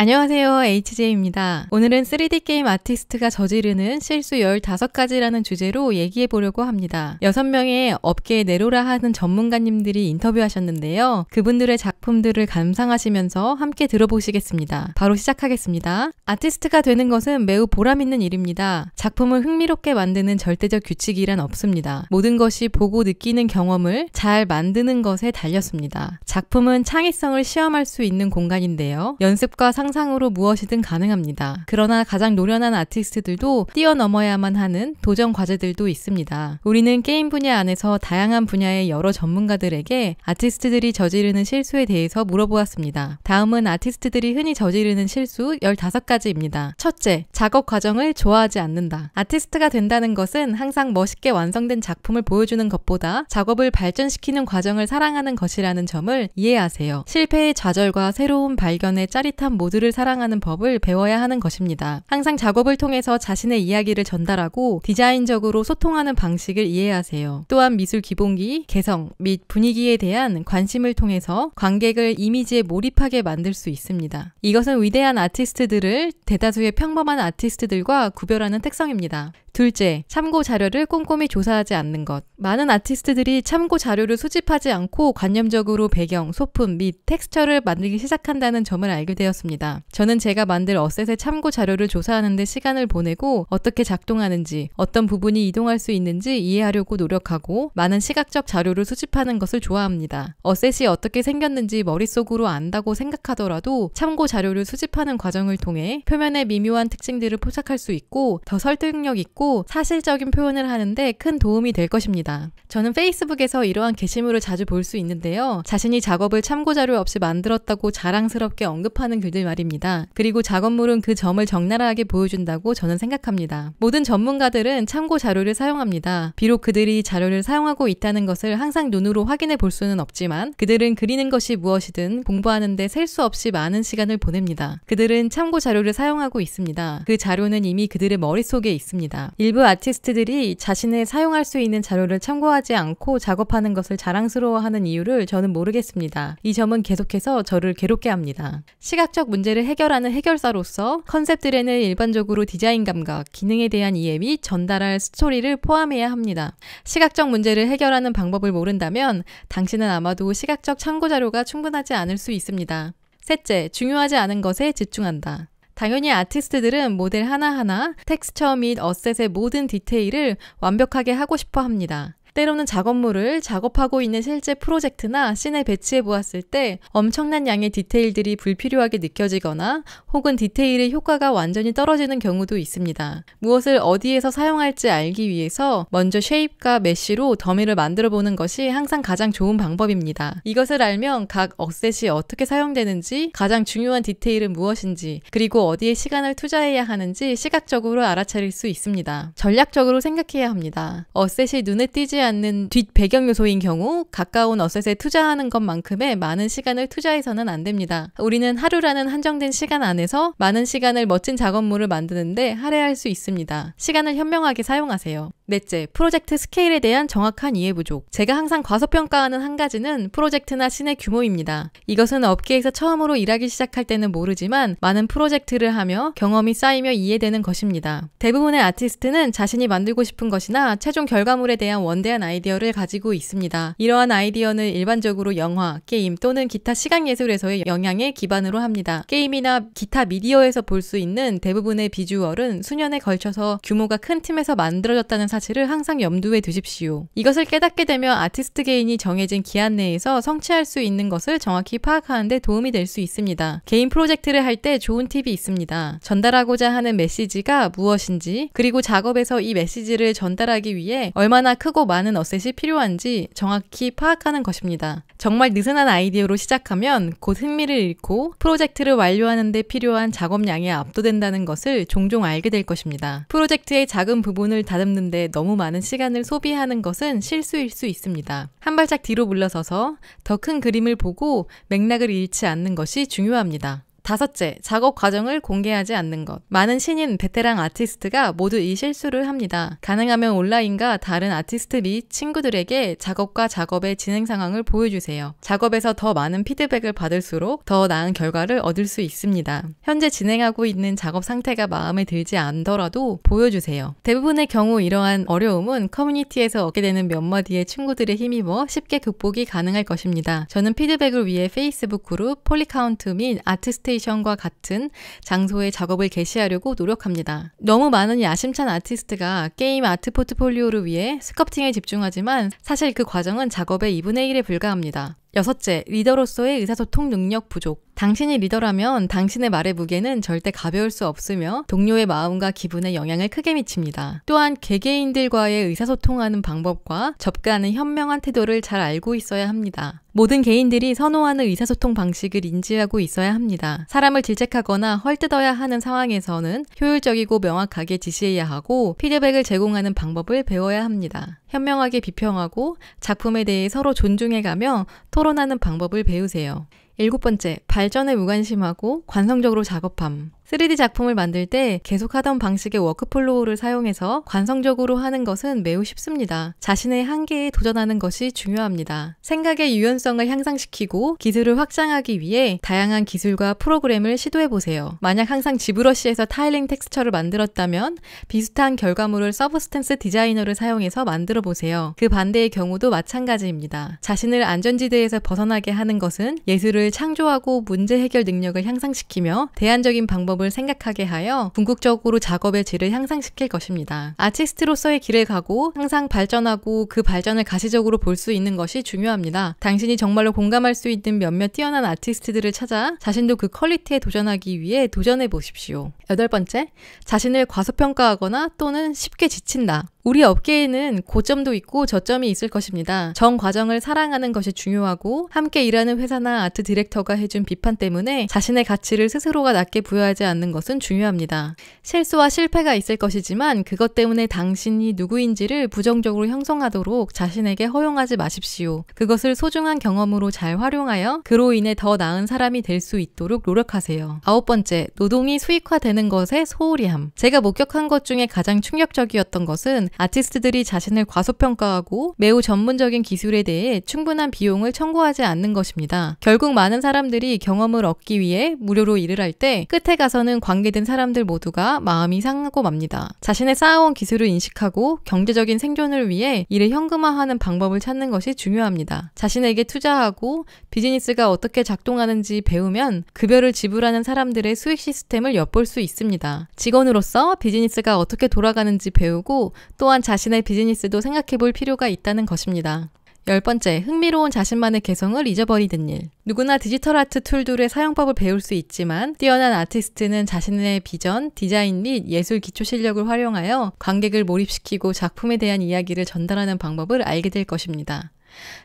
안녕하세요. HJ입니다. 오늘은 3D 게임 아티스트가 저지르는 실수 15가지라는 주제로 얘기해 보려고 합니다. 6명의 업계에 내로라 하는 전문가님들이 인터뷰하셨는데요. 그분들의 작품들을 감상하시면서 함께 들어보시겠습니다. 바로 시작하겠습니다. 아티스트가 되는 것은 매우 보람있는 일입니다. 작품을 흥미롭게 만드는 절대적 규칙이란 없습니다. 모든 것이 보고 느끼는 경험을 잘 만드는 것에 달렸습니다. 작품은 창의성을 시험할 수 있는 공간인데요. 연습과 상 상상으로 무엇이든 가능합니다. 그러나 가장 노련한 아티스트들도 뛰어넘어야만 하는 도전 과제들도 있습니다. 우리는 게임 분야 안에서 다양한 분야의 여러 전문가들에게 아티스트들이 저지르는 실수에 대해서 물어보았습니다. 다음은 아티스트들이 흔히 저지르는 실수 15가지입니다. 첫째, 작업 과정을 좋아하지 않는다. 아티스트가 된다는 것은 항상 멋있게 완성된 작품을 보여주는 것보다 작업을 발전시키는 과정을 사랑하는 것이라는 점을 이해하세요. 실패의 좌절과 새로운 발견의 짜릿한 모든 모두를 사랑하는 법을 배워야 하는 것입니다. 항상 작업을 통해서 자신의 이야기를 전달하고 디자인적으로 소통하는 방식을 이해하세요. 또한 미술 기본기, 개성 및 분위기에 대한 관심을 통해서 관객을 이미지에 몰입하게 만들 수 있습니다. 이것은 위대한 아티스트들을 대다수의 평범한 아티스트들과 구별하는 특성입니다. 둘째, 참고 자료를 꼼꼼히 조사하지 않는 것. 많은 아티스트들이 참고 자료를 수집하지 않고 관념적으로 배경, 소품 및 텍스처를 만들기 시작한다는 점을 알게 되었습니다. 저는 제가 만들 어셋의 참고 자료를 조사하는데 시간을 보내고 어떻게 작동하는지, 어떤 부분이 이동할 수 있는지 이해하려고 노력하고 많은 시각적 자료를 수집하는 것을 좋아합니다. 어셋이 어떻게 생겼는지 머릿속으로 안다고 생각하더라도 참고 자료를 수집하는 과정을 통해 표면의 미묘한 특징들을 포착할 수 있고 더 설득력 있고 사실적인 표현을 하는데 큰 도움이 될 것입니다. 저는 페이스북에서 이러한 게시물을 자주 볼 수 있는데요. 자신이 작업을 참고자료 없이 만들었다고 자랑스럽게 언급하는 글들 말입니다. 그리고 작업물은 그 점을 적나라하게 보여준다고 저는 생각합니다. 모든 전문가들은 참고 자료를 사용합니다. 비록 그들이 자료를 사용하고 있다는 것을 항상 눈으로 확인해 볼 수는 없지만 그들은 그리는 것이 무엇이든 공부하는데 셀 수 없이 많은 시간을 보냅니다. 그들은 참고 자료를 사용하고 있습니다. 그 자료는 이미 그들의 머릿속에 있습니다. 일부 아티스트들이 자신의 사용할 수 있는 자료를 참고하지 않고 작업하는 것을 자랑스러워하는 이유를 저는 모르겠습니다. 이 점은 계속해서 저를 괴롭게 합니다. 시각적 문제를 해결하는 해결사로서 컨셉들에는 일반적으로 디자인 감각, 기능에 대한 이해 및 전달할 스토리를 포함해야 합니다. 시각적 문제를 해결하는 방법을 모른다면 당신은 아마도 시각적 참고 자료가 충분하지 않을 수 있습니다. 셋째, 중요하지 않은 것에 집중한다. 당연히 아티스트들은 모델 하나하나 텍스처 및 어셋의 모든 디테일을 완벽하게 하고 싶어 합니다. 때로는 작업물을 작업하고 있는 실제 프로젝트나 씬에 배치해 보았을 때 엄청난 양의 디테일들이 불필요하게 느껴지거나 혹은 디테일의 효과가 완전히 떨어지는 경우도 있습니다. 무엇을 어디에서 사용할지 알기 위해서 먼저 쉐입과 메쉬로 더미를 만들어 보는 것이 항상 가장 좋은 방법입니다. 이것을 알면 각어셋이 어떻게 사용되는지, 가장 중요한 디테일은 무엇인지, 그리고 어디에 시간을 투자해야 하는지 시각적으로 알아차릴 수 있습니다. 전략적으로 생각해야 합니다. 어셋이 눈에 띄지 하지 않는 뒷 배경 요소인 경우 가까운 어셋에 투자하는 것만큼의 많은 시간을 투자해서는 안 됩니다. 우리는 하루라는 한정된 시간 안에서 많은 시간을 멋진 작업물을 만드는데 할애할 수 있습니다. 시간을 현명하게 사용하세요. 넷째, 프로젝트 스케일에 대한 정확한 이해 부족. 제가 항상 과소평가하는 한 가지는 프로젝트나 신의 규모입니다. 이것은 업계에서 처음으로 일하기 시작할 때는 모르지만 많은 프로젝트를 하며 경험이 쌓이며 이해되는 것입니다. 대부분의 아티스트는 자신이 만들고 싶은 것이나 최종 결과물에 대한 원대 방대한 아이디어를 가지고 있습니다. 이러한 아이디어는 일반적으로 영화, 게임 또는 기타 시각 예술에서의 영향에 기반으로 합니다. 게임이나 기타 미디어에서 볼 수 있는 대부분의 비주얼은 수년에 걸쳐서 규모가 큰 팀에서 만들어졌다는 사실을 항상 염두에 두십시오. 이것을 깨닫게 되면 아티스트 개인이 정해진 기한 내에서 성취할 수 있는 것을 정확히 파악하는데 도움이 될 수 있습니다. 개인 프로젝트를 할 때 좋은 팁이 있습니다. 전달하고자 하는 메시지가 무엇인지, 그리고 작업에서 이 메시지를 전달하기 위해 얼마나 크고 많은 많은 어셋이 필요한지 정확히 파악하는 것입니다. 정말 느슨한 아이디어로 시작하면 곧 흥미를 잃고 프로젝트를 완료하는 데 필요한 작업량에 압도된다는 것을 종종 알게 될 것입니다. 프로젝트의 작은 부분을 다듬는데 너무 많은 시간을 소비하는 것은 실수일 수 있습니다. 한 발짝 뒤로 물러서서 더 큰 그림을 보고 맥락을 잃지 않는 것이 중요합니다. 다섯째, 작업 과정을 공개하지 않는 것. 많은 신인, 베테랑 아티스트가 모두 이 실수를 합니다. 가능하면 온라인과 다른 아티스트 및 친구들에게 작업과 작업의 진행 상황을 보여주세요. 작업에서 더 많은 피드백을 받을수록 더 나은 결과를 얻을 수 있습니다. 현재 진행하고 있는 작업 상태가 마음에 들지 않더라도 보여주세요. 대부분의 경우 이러한 어려움은 커뮤니티에서 얻게 되는 몇 마디의 친구들의 힘입어 쉽게 극복이 가능할 것입니다. 저는 피드백을 위해 페이스북 그룹 폴리카운트 및 아티스트 스테이션과 같은 장소에 작업을 개시하려고 노력합니다. 너무 많은 야심찬 아티스트가 게임 아트 포트폴리오를 위해 스커팅에 집중하지만 사실 그 과정은 작업의 2분의 1에 불과합니다. 여섯째, 리더로서의 의사소통 능력 부족. 당신이 리더라면 당신의 말의 무게는 절대 가벼울 수 없으며 동료의 마음과 기분에 영향을 크게 미칩니다. 또한 개개인들과의 의사소통하는 방법과 접근하는 현명한 태도를 잘 알고 있어야 합니다. 모든 개인들이 선호하는 의사소통 방식을 인지하고 있어야 합니다. 사람을 질책하거나 헐뜯어야 하는 상황에서는 효율적이고 명확하게 지시해야 하고 피드백을 제공하는 방법을 배워야 합니다. 현명하게 비평하고 작품에 대해 서로 존중해가며 토론하는 방법을 배우세요. 일곱 번째, 발전에 무관심하고 관성적으로 작업함. 3D 작품을 만들 때 계속 하던 방식의 워크플로우를 사용해서 관성적으로 하는 것은 매우 쉽습니다. 자신의 한계에 도전하는 것이 중요합니다. 생각의 유연성을 향상시키고 기술을 확장하기 위해 다양한 기술과 프로그램을 시도해보세요. 만약 항상 지브러시에서 타일링 텍스처를 만들었다면 비슷한 결과물을 서브스탠스 디자이너를 사용해서 만들어 보세요. 그 반대의 경우도 마찬가지입니다. 자신을 안전지대에서 벗어나게 하는 것은 예술을 창조하고 문제 해결 능력을 향상시키며 대안적인 방법 작업을 생각하게 하여 궁극적으로 작업의 질을 향상시킬 것입니다. 아티스트로서의 길을 가고 항상 발전하고 그 발전을 가시적으로 볼 수 있는 것이 중요합니다. 당신이 정말로 공감할 수 있는 몇몇 뛰어난 아티스트들을 찾아 자신도 그 퀄리티에 도전하기 위해 도전해 보십시오. 여덟 번째, 자신을 과소평가하거나 또는 쉽게 지친다. 우리 업계에는 고점도 있고 저점이 있을 것입니다. 정 과정을 사랑하는 것이 중요하고 함께 일하는 회사나 아트 디렉터가 해준 비판 때문에 자신의 가치를 스스로가 낮게 부여하지 않는 것은 중요합니다. 실수와 실패가 있을 것이지만 그것 때문에 당신이 누구인지를 부정적으로 형성하도록 자신에게 허용하지 마십시오. 그것을 소중한 경험으로 잘 활용하여 그로 인해 더 나은 사람이 될 수 있도록 노력하세요. 아홉 번째, 노동이 수익화되는 것의 소홀이함 제가 목격한 것 중에 가장 충격적이었던 것은 아티스트들이 자신을 과소평가하고 매우 전문적인 기술에 대해 충분한 비용을 청구하지 않는 것입니다. 결국 많은 사람들이 경험을 얻기 위해 무료로 일을 할 때 끝에 가서 과정에서는 관계된 사람들 모두가 마음이 상하고 맙니다. 자신의 쌓아온 기술을 인식하고 경제적인 생존을 위해 이를 현금화하는 방법을 찾는 것이 중요합니다. 자신에게 투자하고 비즈니스가 어떻게 작동하는지 배우면 급여를 지불하는 사람들의 수익 시스템을 엿볼 수 있습니다. 직원으로서 비즈니스가 어떻게 돌아가는지 배우고 또한 자신의 비즈니스도 생각해 볼 필요가 있다는 것입니다. 열 번째, 흥미로운 자신만의 개성을 잊어버리는 일. 누구나 디지털 아트 툴들의 사용법을 배울 수 있지만 뛰어난 아티스트는 자신의 비전, 디자인 및 예술 기초 실력을 활용하여 관객을 몰입시키고 작품에 대한 이야기를 전달하는 방법을 알게 될 것입니다.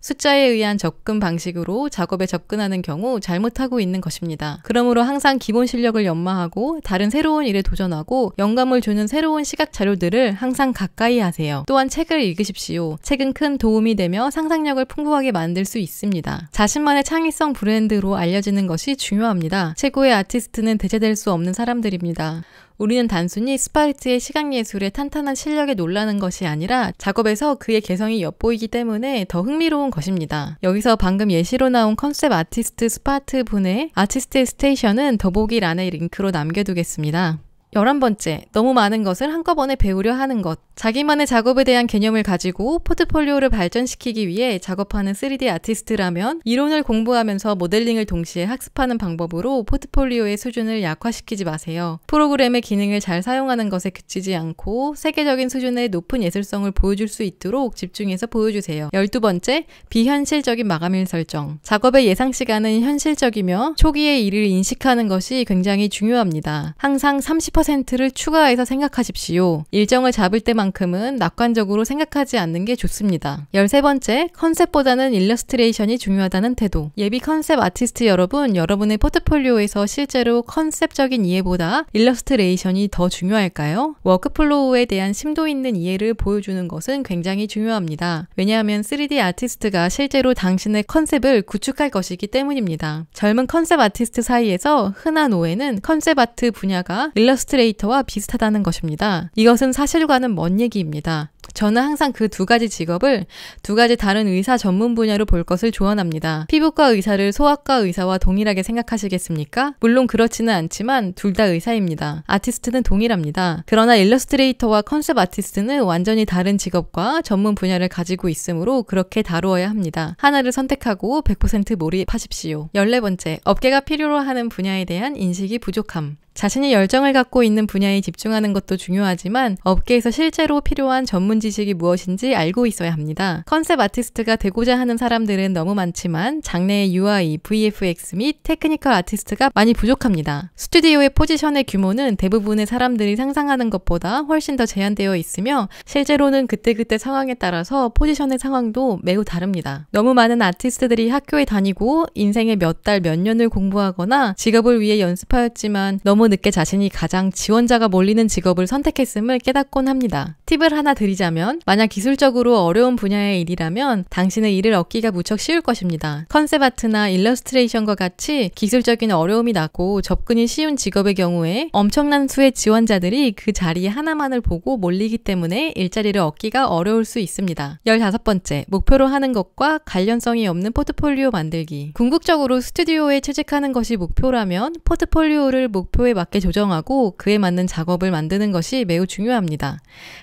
숫자에 의한 접근 방식으로 작업에 접근하는 경우 잘못하고 있는 것입니다. 그러므로 항상 기본 실력을 연마하고 다른 새로운 일에 도전하고 영감을 주는 새로운 시각 자료들을 항상 가까이 하세요. 또한 책을 읽으십시오. 책은 큰 도움이 되며 상상력을 풍부하게 만들 수 있습니다. 자신만의 창의성 브랜드로 알려지는 것이 중요합니다. 최고의 아티스트는 대체될 수 없는 사람들입니다. 우리는 단순히 스파르트의 시각 예술의 탄탄한 실력에 놀라는 것이 아니라 작업에서 그의 개성이 엿보이기 때문에 더 흥미로운 것입니다. 여기서 방금 예시로 나온 컨셉 아티스트 스파르트 분의 아티스트 스테이션은 더보기란의 링크로 남겨두겠습니다. 11번째, 너무 많은 것을 한꺼번에 배우려 하는 것. 자기만의 작업에 대한 개념을 가지고 포트폴리오를 발전시키기 위해 작업하는 3D 아티스트라면 이론을 공부하면서 모델링을 동시에 학습하는 방법으로 포트폴리오의 수준을 약화시키지 마세요. 프로그램의 기능을 잘 사용하는 것에 그치지 않고 세계적인 수준의 높은 예술성을 보여줄 수 있도록 집중해서 보여주세요. 12번째, 비현실적인 마감일 설정. 작업의 예상 시간은 현실적이며 초기에 이를 인식하는 것이 굉장히 중요합니다. 항상 30%를 추가해서 생각하십시오. 일정을 잡을 때만 만큼은 낙관적으로 생각하지 않는 게 좋습니다. 13번째, 컨셉보다는 일러스트레이션이 중요하다는 태도. 예비 컨셉 아티스트 여러분, 여러분의 포트폴리오에서 실제로 컨셉적인 이해보다 일러스트레이션이 더 중요할까요? 워크플로우에 대한 심도 있는 이해를 보여주는 것은 굉장히 중요합니다. 왜냐하면 3D 아티스트가 실제로 당신의 컨셉을 구축할 것이기 때문입니다. 젊은 컨셉 아티스트 사이에서 흔한 오해는 컨셉 아트 분야가 일러스트레이터와 비슷하다는 것입니다. 이것은 사실과는 먼 얘기입니다. 저는 항상 그 두 가지 직업을 두 가지 다른 의사 전문 분야로 볼 것을 조언합니다. 피부과 의사를 소아과 의사와 동일하게 생각하시겠습니까? 물론 그렇지는 않지만 둘 다 의사입니다. 아티스트는 동일합니다. 그러나 일러스트레이터와 컨셉 아티스트는 완전히 다른 직업과 전문 분야를 가지고 있으므로 그렇게 다루어야 합니다. 하나를 선택하고 100% 몰입하십시오. 14번째, 업계가 필요로 하는 분야에 대한 인식이 부족함. 자신이 열정을 갖고 있는 분야에 집중하는 것도 중요하지만 업계에서 실제로 필요한 전문 지식이 무엇인지 알고 있어야 합니다. 컨셉 아티스트가 되고자 하는 사람들은 너무 많지만 장래의 UI, VFX 및 테크니컬 아티스트가 많이 부족합니다. 스튜디오의 포지션의 규모는 대부분의 사람들이 상상하는 것보다 훨씬 더 제한되어 있으며 실제로는 그때그때 상황에 따라서 포지션의 상황도 매우 다릅니다. 너무 많은 아티스트들이 학교에 다니고 인생의 몇 달, 몇 년을 공부하거나 직업을 위해 연습하였지만 너무 너무 늦게 자신이 가장 지원자가 몰리는 직업을 선택했음을 깨닫곤 합니다. 팁을 하나 드리자면 만약 기술적으로 어려운 분야의 일이라면 당신의 일을 얻기가 무척 쉬울 것입니다. 컨셉 아트나 일러스트레이션과 같이 기술적인 어려움이 낮고 접근이 쉬운 직업의 경우에 엄청난 수의 지원자들이 그 자리 하나만을 보고 몰리기 때문에 일자리를 얻기가 어려울 수 있습니다. 15번째, 목표로 하는 것과 관련성이 없는 포트폴리오 만들기. 궁극적으로 스튜디오에 취직하는 것이 목표라면 포트폴리오를 목표에 필요에 맞게 조정하고 그에 맞는 작업을 만드는 것이 매우 중요합니다.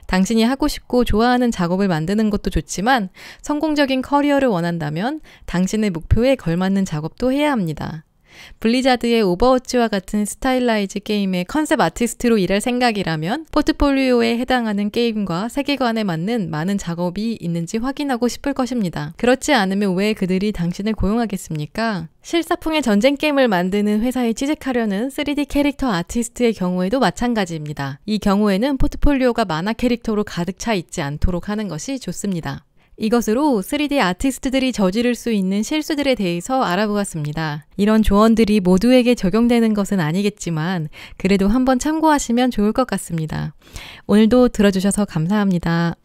당신이 하고 싶고 좋아하는 작업을 만드는 것도 좋지만 성공적인 커리어를 원한다면 당신의 목표에 걸맞는 작업도 해야 합니다. 블리자드의 오버워치와 같은 스타일라이즈 게임의 컨셉 아티스트로 일할 생각이라면 포트폴리오에 해당하는 게임과 세계관에 맞는 많은 작업이 있는지 확인하고 싶을 것입니다. 그렇지 않으면 왜 그들이 당신을 고용하겠습니까? 실사풍의 전쟁 게임을 만드는 회사에 취직하려는 3D 캐릭터 아티스트의 경우에도 마찬가지입니다. 이 경우에는 포트폴리오가 만화 캐릭터로 가득 차 있지 않도록 하는 것이 좋습니다. 이것으로 3D 아티스트들이 저지를 수 있는 실수들에 대해서 알아보았습니다. 이런 조언들이 모두에게 적용되는 것은 아니겠지만 그래도 한번 참고하시면 좋을 것 같습니다. 오늘도 들어주셔서 감사합니다.